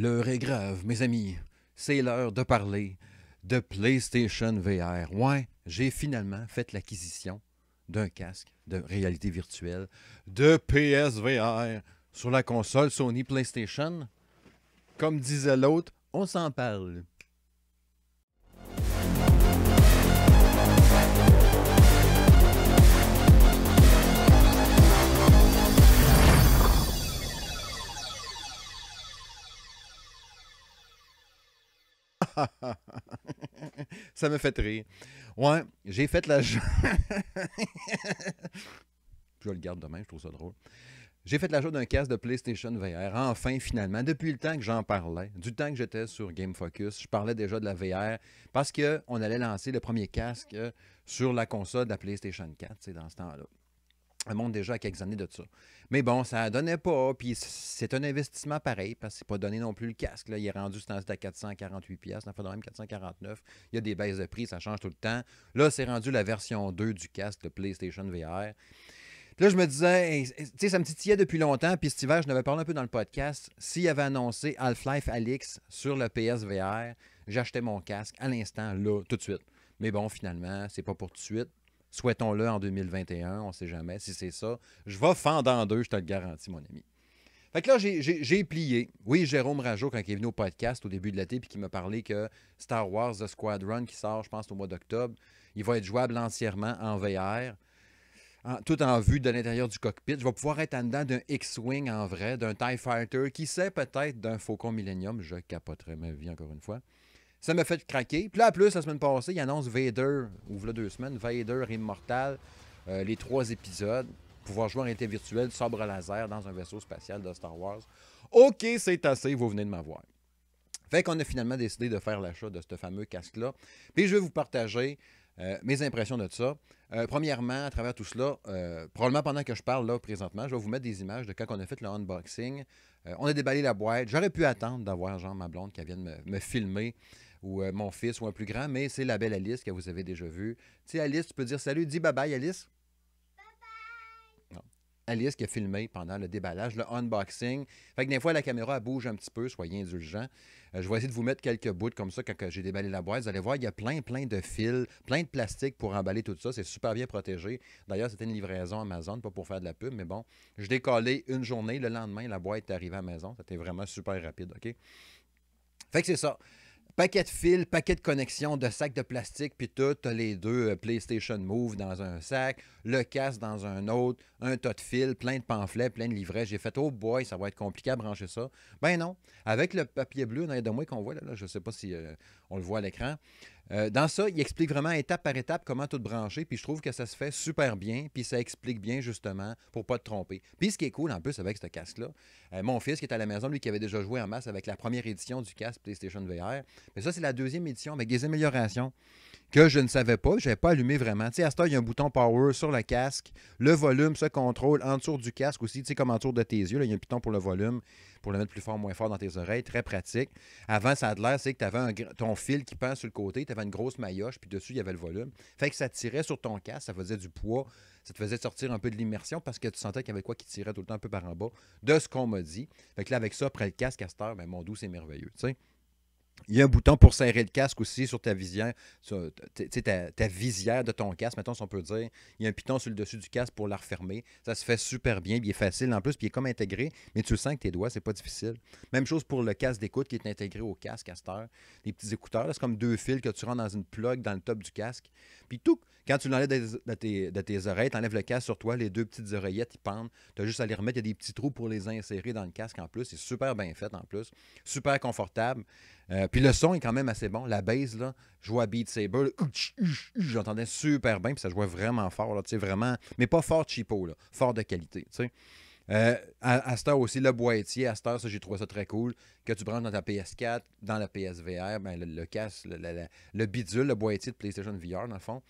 L'heure est grave, mes amis. C'est l'heure de parler de PlayStation VR. Ouais, j'ai finalement fait l'acquisition d'un casque de réalité virtuelle de PSVR sur la console Sony PlayStation. Comme disait l'autre, on s'en parle. ça me fait rire. Ouais, j'ai fait la. je le garde demain, je trouve ça drôle. J'ai fait la d'un casque de PlayStation VR, enfin, finalement, depuis le temps que j'en parlais, du temps que j'étais sur Game Focus, je parlais déjà de la VR parce qu'on allait lancer le premier casque sur la console de la PlayStation 4, c'est dans ce temps-là. Ça monte déjà à quelques années de ça. Mais bon, ça ne donnait pas. Puis c'est un investissement pareil parce que c'est pas donné non plus le casque. Là. Il est rendu c'est à 448 pièces, fait même 449. Il y a des baisses de prix, ça change tout le temps. Là, c'est rendu la version 2 du casque, de PlayStation VR. Puis là, je me disais, tu sais, ça me titillait depuis longtemps. Puis cet hiver, je n'avais parlé un peu dans le podcast. S'il avait annoncé Half-Life Alix sur le PSVR, j'achetais mon casque à l'instant, là, tout de suite. Mais bon, finalement, c'est pas pour tout de suite. Souhaitons-le en 2021, on ne sait jamais. Si c'est ça, je vais fendre en deux, je te le garantis, mon ami. Fait que là, j'ai plié. Oui, Jérôme Rajot, quand il est venu au podcast au début de l'été, puis qui m'a parlé que Star Wars The Squadron, qui sort, je pense, au mois d'octobre, il va être jouable entièrement en VR, tout en vue de l'intérieur du cockpit. Je vais pouvoir être en dedans d'un X-Wing en vrai, d'un TIE Fighter, qui sait peut-être d'un Faucon Millennium. Je capoterai ma vie encore une fois. Ça m'a fait craquer. Puis là, plus, la semaine passée, il annonce Vader, ou voilà deux semaines, Vader Immortal, euh, les trois épisodes, pouvoir jouer en réalité virtuelle, sabre laser dans un vaisseau spatial de Star Wars. OK, c'est assez, vous venez de m'avoir. Fait qu'on a finalement décidé de faire l'achat de ce fameux casque-là. Puis je vais vous partager euh, mes impressions de ça. Euh, premièrement, à travers tout cela, probablement pendant que je parle là présentement, je vais vous mettre des images de quand on a fait le unboxing. on a déballé la boîte. J'aurais pu attendre d'avoir Jean blonde qui vienne de me filmer ou euh, mon fils ou un plus grand, mais c'est la belle Alice que vous avez déjà vue. Tu sais, Alice, tu peux dire salut, dis bye-bye, Alice. Bye-bye. Alice qui a filmé pendant le déballage, le unboxing. Fait que des fois, la caméra bouge un petit peu, soyez indulgents. Euh, je vais essayer de vous mettre quelques bouts comme ça quand j'ai déballé la boîte. Vous allez voir, il y a plein, plein de fils, plein de plastique pour emballer tout ça. C'est super bien protégé. D'ailleurs, c'était une livraison Amazon, pas pour faire de la pub, mais bon. Je décollais une journée. Le lendemain, la boîte est arrivée à la maison. C'était vraiment super rapide, OK? Fait que c'est ça paquet de fils, paquet de connexions, de sacs de plastique, puis tout. as les deux euh, PlayStation Move dans un sac, le casque dans un autre, un tas de fils, plein de pamphlets, plein de livrets. J'ai fait, oh boy, ça va être compliqué à brancher ça. Ben non. Avec le papier bleu y a de moins qu'on voit, là, ne je sais pas si euh, on le voit à l'écran, euh, dans ça, il explique vraiment étape par étape comment tout brancher, puis je trouve que ça se fait super bien, puis ça explique bien justement pour pas te tromper. Puis ce qui est cool en plus avec ce casque-là, euh, mon fils qui est à la maison, lui qui avait déjà joué en masse avec la première édition du casque PlayStation VR, mais ça c'est la deuxième édition avec des améliorations que je ne savais pas, je n'avais pas allumé vraiment. Tu sais, à ce il y a un bouton power sur le casque, le volume se contrôle en dessous du casque aussi, tu sais, comme en dessous de tes yeux, il y a un piton pour le volume pour le mettre plus fort, moins fort dans tes oreilles. Très pratique. Avant, ça a l'air, c'est que tu avais ton fil qui pend sur le côté, tu avais une grosse maillotche, puis dessus, il y avait le volume. Fait que ça tirait sur ton casque, ça faisait du poids, ça te faisait sortir un peu de l'immersion parce que tu sentais qu'il y avait quoi qui tirait tout le temps un peu par en bas, de ce qu'on m'a dit. Fait que là, avec ça, après le casque à ben, mon doux, c'est merveilleux. Il y a un bouton pour serrer le casque aussi sur ta visière, sur, ta, visière de ton casque, mettons, si on peut dire. Il y a un piton sur le dessus du casque pour la refermer. Ça se fait super bien, puis il est facile en plus, puis il est comme intégré, mais tu le sens que tes doigts, c'est pas difficile. Même chose pour le casque d'écoute qui est intégré au casque à Les petits écouteurs, c'est comme deux fils que tu rentres dans une plug dans le top du casque. Puis tout, quand tu l'enlèves de, tes, tes oreilles, tu enlèves le casque sur toi, les deux petites oreillettes, ils pendent. Tu as juste à les remettre, il y a des petits trous pour les insérer dans le casque en plus. C'est super bien fait en plus. Super confortable. Euh, puis le son est quand même assez bon. La base, là, je vois Beat Saber, j'entendais super bien, puis ça jouait vraiment fort, là, vraiment, mais pas fort cheapo, là, fort de qualité. Euh, aussi, le boîtier, à cette j'ai trouvé ça très cool. Que tu branches dans ta PS4, dans la PSVR, ben, le, casse, casque, le, le, bidule, le boîtier de PlayStation VR, dans le fond,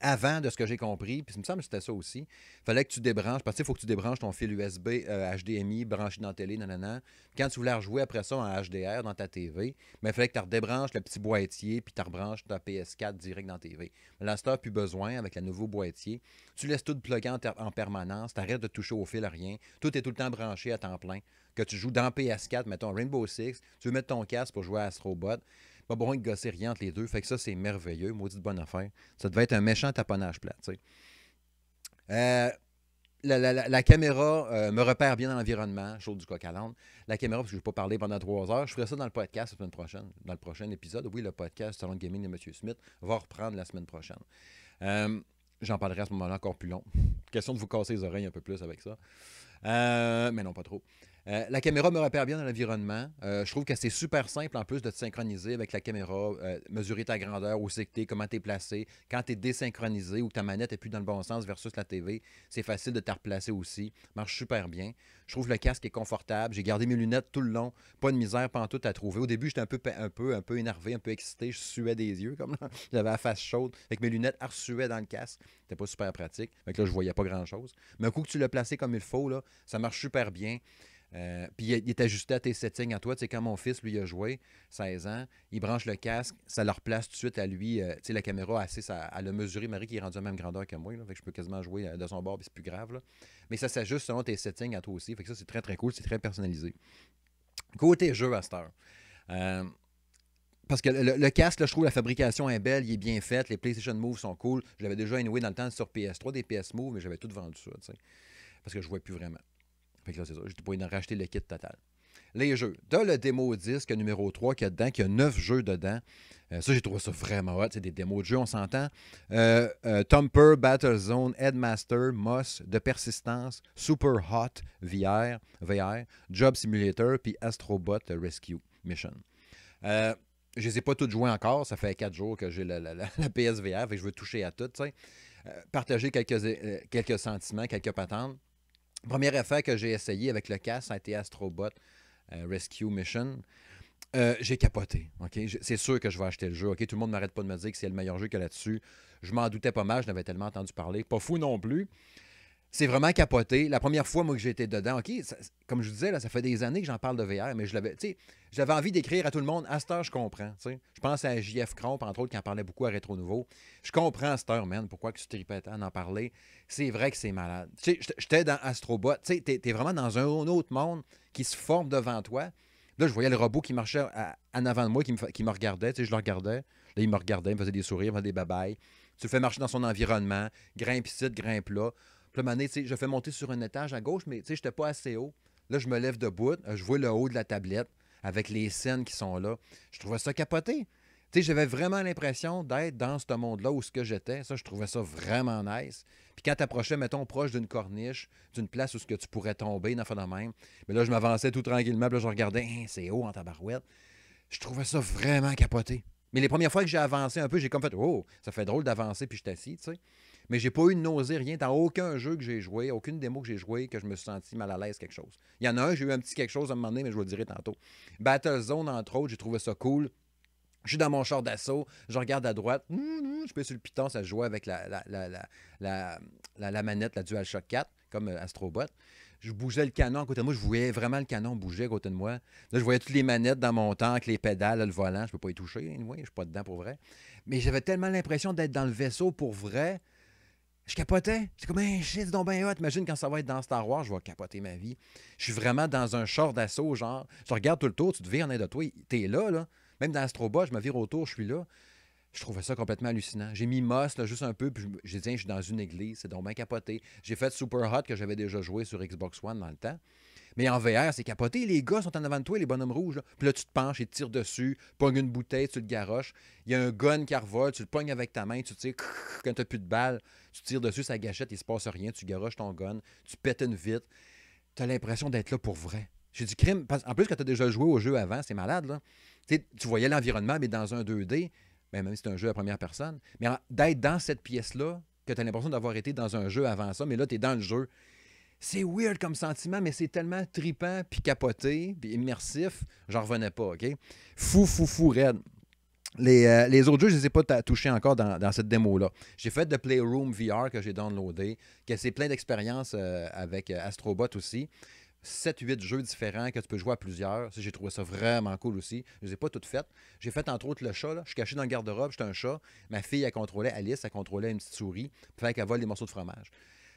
avant de ce que j'ai compris. Puis il me semble que c'était ça aussi. fallait que tu débranches, parce qu'il faut que tu débranches ton fil USB HDMI, euh, branché dans la télé, nanana. Quand tu voulais rejouer après ça en HDR dans ta TV, mais ben, il fallait que tu redébranches le petit boîtier, puis tu rebranches ta PS4 direct dans la TV. Mais là, n'a plus besoin avec le nouveau boîtier. Tu laisses tout plugger en, en permanence, tu arrêtes de toucher au fil à rien. Tout est tout le temps branché à temps plein. Que tu joues dans PS4, mettons Rainbow Six, tu veux mettre ton casque pour jouer à Astrobot. Pas bon, de gosser rien entre les deux. Fait que ça, c'est merveilleux. Maudite bonne affaire. Ça devait être un méchant taponnage plat, tu sais. Euh, la, caméra euh, me repère bien dans l'environnement, chaud du coq à La caméra, parce que je ne vais pas parler pendant trois heures, je ferai ça dans le podcast la semaine prochaine, dans le prochain épisode. Oui, le podcast Salon de Gaming de M. Smith va reprendre la semaine prochaine. Euh, j'en parlerai à ce moment-là encore plus long. Question de vous casser les oreilles un peu plus avec ça. mais non, pas trop. Euh, la caméra me repère bien dans l'environnement. Euh, je trouve que c'est super simple en plus de te synchroniser avec la caméra, euh, mesurer ta grandeur, où c'est que tu es, comment tu es placé. Quand tu es désynchronisé ou ta manette est plus dans le bon sens versus la TV, c'est facile de te replacer aussi. Marche super bien. Je trouve le casque est confortable. J'ai gardé mes lunettes tout le long. Pas de misère tout à trouver. Au début, j'étais un peu, un, peu, un peu énervé, un peu excité. Je suais des yeux comme J'avais la face chaude. Avec mes lunettes ressuaient dans le casque. C'était pas super pratique. donc là, je voyais pas grand chose. Mais un coup que tu l'as placé comme il faut, là, ça marche super bien. Euh, puis il, est ajusté à tes settings à toi. Tu sais, quand mon fils, lui, a joué, 16 ans, il branche le casque, ça le replace tout de suite à lui. Euh, tu sais, la caméra, assez, ça, à le mesuré Marie qui est rendue à la même grandeur que moi. je peux quasiment jouer euh, de son bord, puis c'est plus grave. Mais ça s'ajuste selon tes settings à toi aussi. Fait que ça, c'est très, très cool. C'est très personnalisé. Côté jeu à cette parce que le, casque, là, je trouve la fabrication est belle, il est bien fait, les PlayStation Move sont cool. J'avais déjà inoué dans le temps sur PS3, des PS Move, mais j'avais tout vendu ça, parce que je ne jouais plus vraiment. Je que là, racheter le kit total. Les jeux. Dans le démo disque numéro 3 qu'il y a dedans, qui a 9 jeux dedans. Euh, ça, j'ai trouvé ça vraiment hot. C'est des démos de jeux, on s'entend. Euh, Battle euh, Zone, Battlezone, Headmaster, Moss, De Persistance, Super Hot VR, VR Job Simulator, puis Astrobot Rescue Mission. Euh, je ne les ai pas toutes jouées encore. Ça fait 4 jours que j'ai la, PSVR, et je veux toucher à toutes. Partager quelques, quelques sentiments, quelques patentes. Première affaire que j'ai essayé avec le cas, ça a été Astrobot euh, Rescue Mission. Euh, j'ai capoté. C'est sûr que je vais acheter le jeu. Tout le monde ne m'arrête pas de me dire que c'est le meilleur jeu que là-dessus. Je m'en doutais pas mal, je n'avais tellement entendu parler. Pas fou non plus. C'est vraiment capoté. La première fois, moi, que j'étais dedans, OK, comme je disais, là, ça fait des années que j'en parle de VR, mais je l'avais, j'avais envie d'écrire à tout le monde. À cette heure, je comprends. Je pense à JF Cromp, entre autres, qui en parlait beaucoup à Rétro Nouveau. Je comprends à cette man, pourquoi que tu tripais à en parler. C'est vrai que c'est malade. J'étais dans Astrobot. Tu es, vraiment dans un autre monde qui se forme devant toi. Là, je voyais le robot qui marchait en avant de moi, qui me, regardait. Tu sais, je le regardais. Là, il me regardait, il me faisait des sourires, il faisait des babayes. Tu le fais marcher dans son environnement, grimpe ici, grimpe là je fais monter sur un étage à gauche, mais je n'étais pas assez haut. Là, je me lève debout, euh, je vois le haut de la tablette avec les scènes qui sont là. Je trouvais ça capoté. J'avais vraiment l'impression d'être dans ce monde-là où ce que j'étais. Ça, je trouvais ça vraiment nice. Puis quand t'approchais, mettons, proche d'une corniche, d'une place où ce que tu pourrais tomber, dans Mais là, je m'avançais tout tranquillement, puis là, je regardais, hein, c'est haut en tabarouette. Je trouvais ça vraiment capoté. Mais les premières fois que j'ai avancé un peu, j'ai comme fait, oh, ça fait drôle d'avancer, puis je t'assis, tu sais. Mais j'ai pas eu de nausée, rien. Dans aucun jeu que j'ai joué, aucune démo que j'ai joué, que je me suis senti mal à l'aise, quelque chose. Il y en a un, j'ai eu un petit quelque chose à un moment donné, mais je vous le dirai tantôt. Battlezone, entre autres, j'ai trouvé ça cool. Je suis dans mon char d'assaut, je regarde à droite, hum, hum, je peux sur le piton, ça joue avec la, la, la, la, manette, la DualShock 4, comme euh, Astrobot. Je bougeais le canon à côté de moi, je voyais vraiment le canon bouger à côté de moi. Là, je voyais toutes les manettes dans mon tank, les pédales, le volant, je ne peux pas y toucher, je ne suis pas dedans pour vrai. Mais j'avais tellement l'impression d'être dans le vaisseau pour vrai je capotais. J'étais comme, hey, shit, donc ben Imagine quand ça va être dans Star Wars, je vais capoter ma vie. Je suis vraiment dans un short d'assaut, genre, tu regardes tout le tour, tu te vires en de toi, t'es là, là. Même dans Astrobot, je me vire autour, je suis là. Je trouvais ça complètement hallucinant. J'ai mis Moss là, juste un peu, puis j'ai dit, je suis dans une église, c'est donc bien capoté. J'ai fait Super Hot que j'avais déjà joué sur Xbox One dans le temps. Mais en VR, c'est capoté. Les gars sont en avant de toi, les bonhommes rouges. Puis là, tu te penches et tu tires dessus, pognes une bouteille, tu le garoches. Il y a un gun qui revole, tu le pognes avec ta main, tu tires. Quand tu plus de balles, tu tires dessus, ça gâchette, il se passe rien, tu garoches ton gun, tu pètes une vitre. Tu as l'impression d'être là pour vrai. J'ai du crime. En plus, quand tu as déjà joué au jeu avant, c'est malade. Là. Tu voyais l'environnement, mais dans un 2D. Ben, même si c'est un jeu à première personne, mais d'être dans cette pièce-là, que tu as l'impression d'avoir été dans un jeu avant ça, mais là, tu es dans le jeu. C'est weird comme sentiment, mais c'est tellement tripant, puis capoté, puis immersif, j'en revenais pas, OK? Fou, fou, fou, raide. Les, euh, autres jeux, je ne les ai pas touchés encore dans, cette démo-là. J'ai fait de Playroom VR que j'ai downloadé, que c'est plein d'expériences euh, avec euh, Astrobot aussi. 7-8 jeux différents que tu peux jouer à plusieurs. J'ai trouvé ça vraiment cool aussi. Je ne les ai pas toutes faites. J'ai fait entre autres le chat. Je suis caché dans le garde-robe, j'étais un chat. Ma fille, a contrôlé Alice, elle contrôlait une petite souris, Fait qu'elle vole des morceaux de fromage.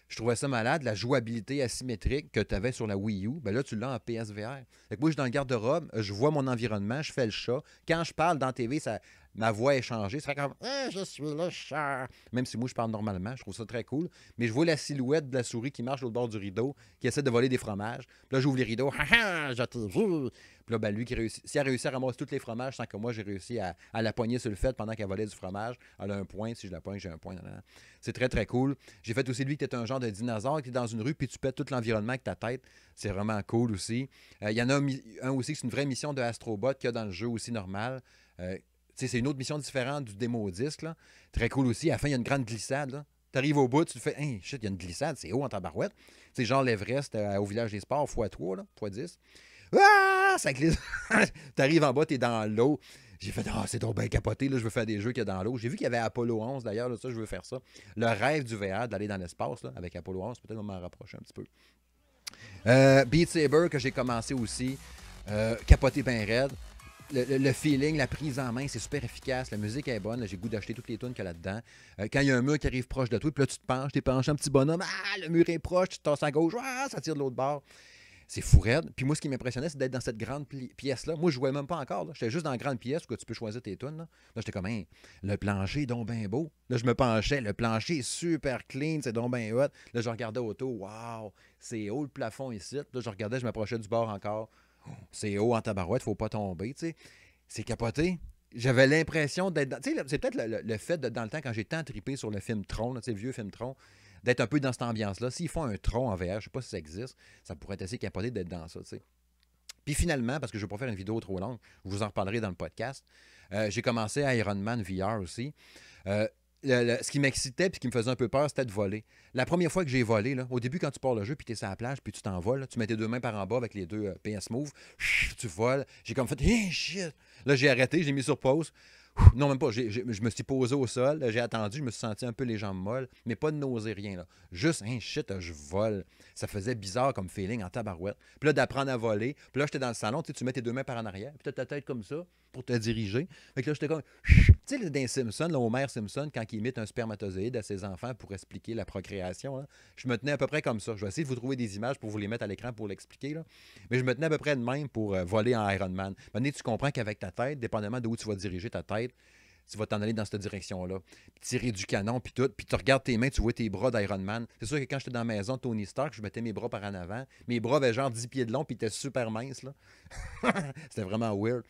Je trouvais ça malade, la jouabilité asymétrique que tu avais sur la Wii U, ben là, tu l'as en PSVR. moi, je suis dans le garde-robe, je vois mon environnement, je fais le chat. Quand je parle dans TV, ça, ma voix est changée. C'est comme ah, Je suis le chat. Même si moi, je parle normalement, je trouve ça très cool. Mais je vois la silhouette de la souris qui marche au bord du rideau, qui essaie de voler des fromages. Puis là, j'ouvre les rideaux. Ha ha, je Puis là, ben, lui qui réussit. Si elle réussit à ramasser tous les fromages sans que moi, j'ai réussi à, la poigner sur le fait pendant qu'elle volait du fromage, elle a un point. Si je la poigne, j'ai un point. C'est très, très cool. J'ai fait aussi lui qui était un genre de dinosaure qui est dans une rue, puis tu pètes tout l'environnement avec ta tête. C'est vraiment cool aussi. Euh, il y en a un, aussi qui c'est une vraie mission de Astrobot qu'il y a dans le jeu aussi normal. Euh, c'est une autre mission différente du démo disque. Très cool aussi. À la fin, il y a une grande glissade. Tu arrives au bout, tu te fais Hein, shit, il y a une glissade, c'est haut en barouette. » C'est genre l'Everest euh, au village des sports, fois 3 x10. Ah, ça glisse. tu arrives en bas, tu es dans l'eau. J'ai fait Ah, c'est trop bien capoté, je veux faire des jeux qu'il y a dans l'eau. J'ai vu qu'il y avait Apollo 11 d'ailleurs, ça, je veux faire ça. Le rêve du VR, d'aller dans l'espace avec Apollo 11, peut-être on m'en rapproche un petit peu. Euh, Beat Saber, que j'ai commencé aussi, euh, capoté bien le, feeling, la prise en main, c'est super efficace. La musique est bonne. J'ai goût d'acheter toutes les tunes qu'il y a là-dedans. Euh, quand il y a un mur qui arrive proche de toi, puis là, tu te penches, t'es penché un petit bonhomme. Ah, le mur est proche, tu te à gauche. Ah, ça tire de l'autre bord. C'est fou raide. Puis moi, ce qui m'impressionnait, c'est d'être dans cette grande pièce-là. Moi, je jouais même pas encore. J'étais juste dans la grande pièce où tu peux choisir tes tunes. Là, j'étais comme, le plancher est donc bien beau. Là, je me penchais. Le plancher est super clean. C'est donc bien hot. Là, je regardais autour. Waouh, c'est haut le plafond ici. Là, je regardais, je m'approchais du bord encore c'est haut en tabarouette, faut pas tomber, C'est capoté. J'avais l'impression d'être. Tu c'est peut-être le, fait de, dans le temps, quand j'ai tant trippé sur le film Tron, le vieux film Tron, d'être un peu dans cette ambiance-là. S'ils font un Tron en VR, je sais pas si ça existe, ça pourrait être assez capoté d'être dans ça, Puis finalement, parce que je ne vais pas faire une vidéo trop longue, vous en reparlerai dans le podcast, euh, j'ai commencé Iron Man VR aussi. Euh, ce qui m'excitait puis qui me faisait un peu peur, c'était de voler. La première fois que j'ai volé, là, au début, quand tu pars le jeu, puis tu es sur la plage, puis tu t'envoles, tu mets tes deux mains par en bas avec les deux euh, PS Move, tu voles. J'ai comme fait, eh, shit. Là, j'ai arrêté, j'ai mis sur pause. Non, même pas. je me suis posé au sol, j'ai attendu, je me suis senti un peu les jambes molles, mais pas de nausée, rien. Là. Juste, hein, shit, je vole. Ça faisait bizarre comme feeling en tabarouette. Puis là, d'apprendre à voler. Puis là, j'étais dans le salon, tu, sais, tu mets tes deux mains par en arrière, puis as ta tête comme ça pour te diriger. Fait que là, j'étais comme. Tu sais, dans Simpson, là, Homer Simpson, quand il imite un spermatozoïde à ses enfants pour expliquer la procréation, hein, je me tenais à peu près comme ça. Je vais essayer de vous trouver des images pour vous les mettre à l'écran pour l'expliquer. Mais je me tenais à peu près de même pour euh, voler en Iron Man. Maintenant, tu comprends qu'avec ta tête, dépendamment d'où tu vas diriger ta tête, tu vas t'en aller dans cette direction-là. Tirer du canon, puis tout. Puis tu regardes tes mains, tu vois tes bras d'Iron Man. C'est sûr que quand j'étais dans la maison Tony Stark, je mettais mes bras par en avant. Mes bras avaient genre 10 pieds de long, puis étaient super minces. C'était vraiment weird.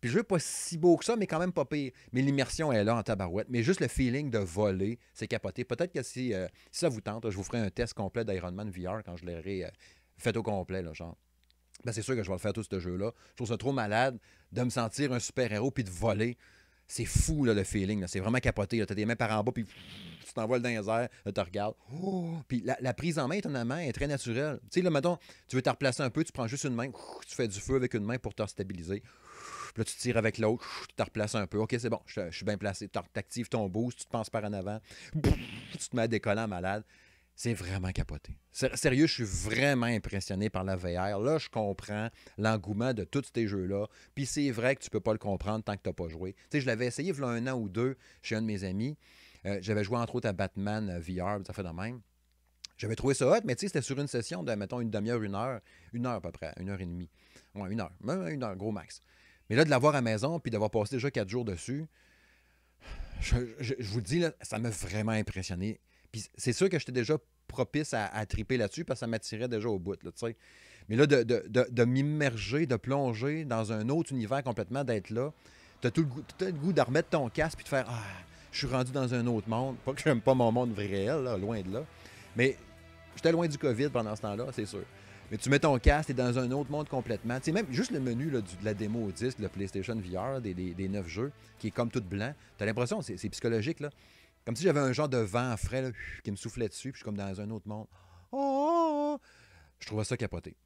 Puis je veux pas si beau que ça, mais quand même pas pire. Mais l'immersion est là en tabarouette. Mais juste le feeling de voler, c'est capoté. Peut-être que si, euh, ça vous tente, je vous ferai un test complet d'Iron Man VR quand je l'aurai euh, fait au complet, genre. Ben, c'est sûr que je vais le faire tout ce jeu-là. Je trouve ça trop malade de me sentir un super-héros puis de voler. C'est fou là, le feeling. C'est vraiment capoté. Tu as des mains par en bas, puis tu t'envoies dans les airs, tu regardes. Oh! Puis la, prise en main, est très naturelle. Tu sais, là, mettons, tu veux te replacer un peu, tu prends juste une main, tu fais du feu avec une main pour te stabiliser. Puis là, tu tires avec l'autre, tu te replaces un peu. OK, c'est bon, je, suis bien placé. Tu actives ton boost, tu te penses par en avant, tu te mets à décoller en malade. C'est vraiment capoté. Sérieux, je suis vraiment impressionné par la VR. Là, je comprends l'engouement de tous ces jeux-là. Puis c'est vrai que tu peux pas le comprendre tant que tu n'as pas joué. Tu sais, je l'avais essayé il y a un an ou deux chez un de mes amis. Euh, j'avais joué entre autres à Batman euh, VR, ça fait de même. J'avais trouvé ça hot, mais tu sais, c'était sur une session de, mettons, une demi-heure, une heure, une heure à peu près, une heure et demie. Ouais, une heure, même une heure, gros max. Mais là, de l'avoir à maison, puis d'avoir passé déjà quatre jours dessus, je, vous dis, là, ça m'a vraiment impressionné. Puis c'est sûr que j'étais déjà propice à, à triper là-dessus parce que ça m'attirait déjà au bout, sais. Mais là, de, de, de, m'immerger, de plonger dans un autre univers complètement, d'être là, t'as tout le goût, t'as le goût de remettre ton casque puis de faire Ah, je suis rendu dans un autre monde. Pas que j'aime pas mon monde réel, loin de là. Mais j'étais loin du COVID pendant ce temps-là, c'est sûr. Mais tu mets ton casque, t'es dans un autre monde complètement. Tu sais, même juste le menu de la démo au disque, le PlayStation VR, des, neuf jeux, qui est comme tout blanc, t'as l'impression, c'est psychologique, là. Comme si j'avais un genre de vent frais qui me soufflait dessus, puis je suis comme dans un autre monde. Oh, Je trouvais ça capoté.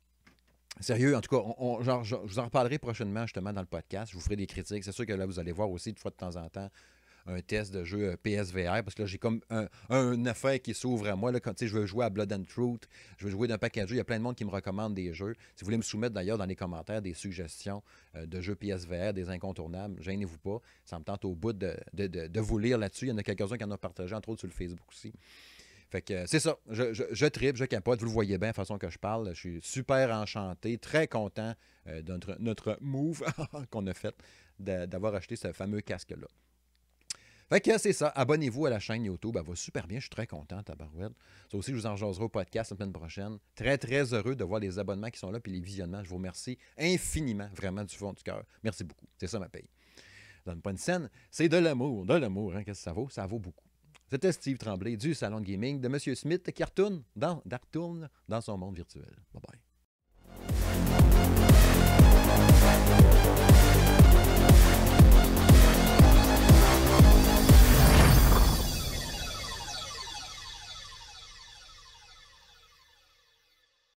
Sérieux, en tout cas, genre, je, vous en reparlerai prochainement justement dans le podcast. Je vous ferai des critiques. C'est sûr que là, vous allez voir aussi de fois de temps en temps un test de jeu euh, PSVR, parce que là, j'ai comme un, affaire qui s'ouvre à moi. Là, quand je veux jouer à Blood and Truth, je veux jouer d'un package de jeux. Il y a plein de monde qui me recommande des jeux. Si vous voulez me soumettre d'ailleurs dans les commentaires des suggestions euh, de jeux PSVR, des incontournables, gênez-vous pas. Ça me tente au bout de, vous lire là-dessus. Il y en a quelques-uns qui en ont partagé, entre autres sur le Facebook aussi. Fait que c'est ça. Je, je, je, je capote. Vous le voyez bien, façon que je parle. Je suis super enchanté, très content euh, de notre, notre move qu'on a fait d'avoir acheté ce fameux casque-là. Fait que c'est ça. Abonnez-vous à la chaîne YouTube. Elle va super bien. Je suis très content, Tabarouette. Ça aussi, je vous en au podcast la semaine prochaine. Très, très heureux de voir les abonnements qui sont là puis les visionnements. Je vous remercie infiniment, vraiment du fond du cœur. Merci beaucoup. C'est ça ma paye. Dans donne pas une scène. C'est de l'amour. De l'amour, hein. Qu'est-ce que ça vaut? Ça vaut beaucoup. C'était Steve Tremblay du Salon de Gaming de M. Smith qui dans, retourne dans son monde virtuel. Bye bye.